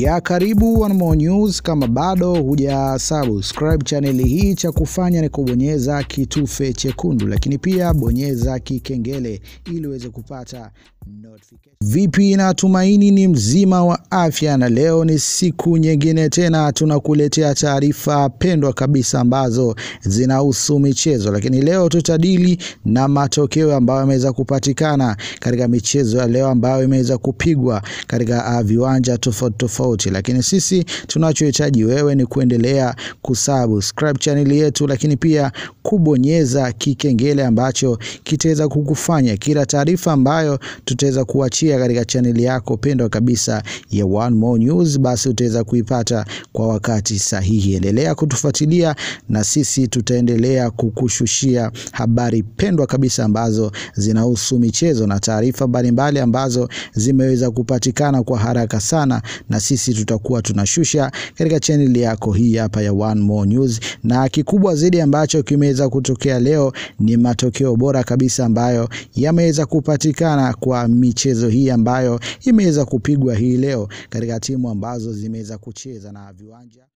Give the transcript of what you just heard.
ya karibu One More News. Kama bado huja subscribe chaneli hii, cha kufanya ni kubonyeza kitufe chekundu, lakini pia bonyeza kikengele ili uweze kupata notification. Vipi, natumaini ni mzima wa afya, na leo ni siku nyingine tena tunakuletea taarifa pendwa kabisa ambazo zinahusu michezo, lakini leo tutadili na matokeo ambayo yameweza kupatikana katika michezo ya leo ambayo imeweza kupigwa katika ah, viwanja tofauti tofauti tofauti, lakini sisi tunachohitaji wewe ni kuendelea kusubscribe channel yetu, lakini pia kubonyeza kikengele ambacho kitaweza kukufanya kila taarifa ambayo tutaweza kuachia katika chaneli yako pendwa kabisa ya One More News, basi utaweza kuipata kwa wakati sahihi. Endelea kutufuatilia na sisi tutaendelea kukushushia habari pendwa kabisa ambazo zinahusu michezo na taarifa mbalimbali ambazo zimeweza kupatikana kwa haraka sana na sisi sisi tutakuwa tunashusha katika channel yako hii hapa ya One More News, na kikubwa zaidi ambacho kimeweza kutokea leo ni matokeo bora kabisa ambayo yameweza kupatikana kwa michezo hii ambayo imeweza kupigwa hii leo katika timu ambazo zimeweza kucheza na viwanja